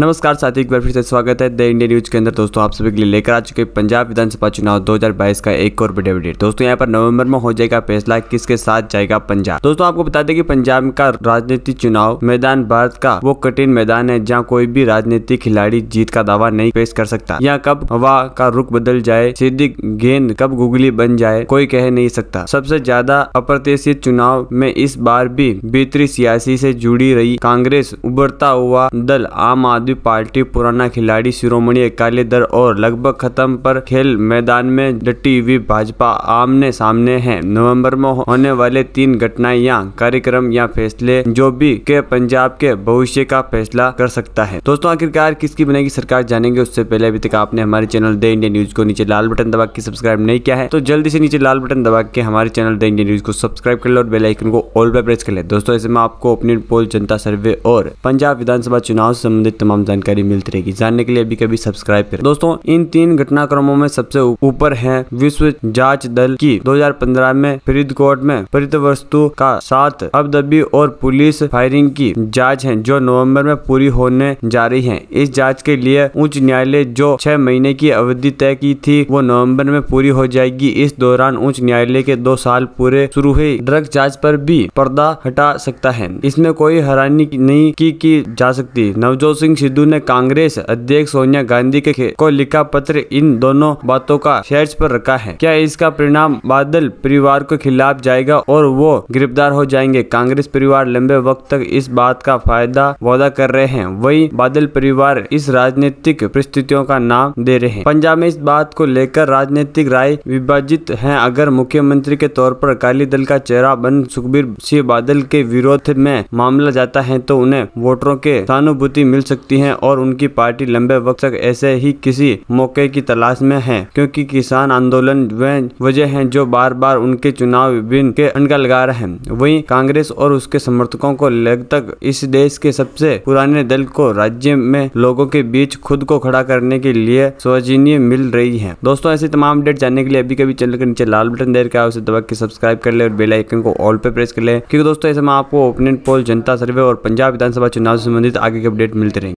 नमस्कार साथियों एक बार फिर से स्वागत है द इंडियन न्यूज के अंदर दोस्तों आप सभी के लिए लेकर आ चुके पंजाब विधानसभा चुनाव 2022 का एक और बड़े अपडेट दोस्तों यहां पर नवंबर में हो जाएगा फैसला किसके साथ जाएगा पंजाब दोस्तों आपको बता दें कि पंजाब का राजनीतिक चुनाव मैदान भारत का वो कठिन मैदान है जहाँ कोई भी राजनीतिक खिलाड़ी जीत का दावा नहीं पेश कर सकता यहाँ कब हवा का रुख बदल जाए सीधी गेंद कब गुगली बन जाए कोई कह नहीं सकता सबसे ज्यादा अप्रत्याशित चुनाव में इस बार भी बेहतरी सियासी से जुड़ी रही कांग्रेस उभरता हुआ दल आम आदमी आदमी पार्टी पुराना खिलाड़ी शिरोमणि अकाली दल और लगभग खत्म पर खेल मैदान में डटी हुई भाजपा आमने सामने है नवंबर में होने वाले तीन घटनाएं या कार्यक्रम या फैसले जो भी के पंजाब के भविष्य का फैसला कर सकता है दोस्तों आखिरकार किसकी बनेगी सरकार जानेंगे उससे पहले अभी तक आपने हमारे चैनल द इंडिया न्यूज को नीचे लाल बटन दबा के सब्सक्राइब नहीं किया है तो जल्दी से नीचे लाल बटन दबा के हमारे चैनल द इंडिया न्यूज को सब्सक्राइब कर ले और बेलाइकन को ऑल पर प्रेस कर ले दोस्तों ऐसे में आपको ओपिनियन पोल जनता सर्वे और पंजाब विधानसभा चुनाव से संबंधित तमाम तमाम जानकारी मिलती रहेगी जानने के लिए अभी कभी सब्सक्राइब करें दोस्तों इन तीन घटनाक्रमों में सबसे ऊपर है विश्व जांच दल की 2015 में फरीदकोट में फरीद वस्तु का साथ दबी और पुलिस फायरिंग की जाँच है जो नवम्बर में पूरी होने जा रही है इस जाँच के लिए उच्च न्यायालय जो छह महीने की अवधि तय की थी वो नवम्बर में पूरी हो जाएगी इस दौरान उच्च न्यायालय के दो साल पूरे शुरू हुई ड्रग जांच पर भी पर्दा हटा सकता है इसमें कोई हैरानी नहीं की, की जा सकती नवजोत सिंह सिद्धू ने कांग्रेस अध्यक्ष सोनिया गांधी के को लिखा पत्र इन दोनों बातों का शेयर पर रखा है क्या इसका परिणाम बादल परिवार के खिलाफ जाएगा और वो गिरफ्तार हो जाएंगे कांग्रेस परिवार लंबे वक्त तक इस बात का फायदा वादा कर रहे हैं वही बादल परिवार इस राजनीतिक परिस्थितियों का नाम दे रहे हैं पंजाब में इस बात को लेकर राजनीतिक राय विभाजित है अगर मुख्यमंत्री के तौर पर अकाली दल का चेहरा बन सुखबीर सिंह बादल के विरोध में मामला जाता है तो उन्हें वोटरों के सहानुभूति मिल सकती सकती हैं और उनकी पार्टी लंबे वक्त तक ऐसे ही किसी मौके की तलाश में है क्योंकि किसान आंदोलन वह वजह हैं जो बार बार उनके चुनाव विभिन्न के अंडा लगा रहे हैं वहीं कांग्रेस और उसके समर्थकों को लगभग इस देश के सबसे पुराने दल को राज्य में लोगों के बीच खुद को खड़ा करने के लिए सौजनीय मिल रही है दोस्तों ऐसे तमाम अपडेट जानने के लिए अभी कभी चैनल के नीचे लाल बटन देर का उसे दबा के सब्सक्राइब कर ले और बेलाइकन को ऑल पे प्रेस कर ले क्योंकि दोस्तों ऐसे में आपको ओपिनियन पोल जनता सर्वे और पंजाब विधानसभा चुनाव से संबंधित आगे के अपडेट मिलते रहेंगे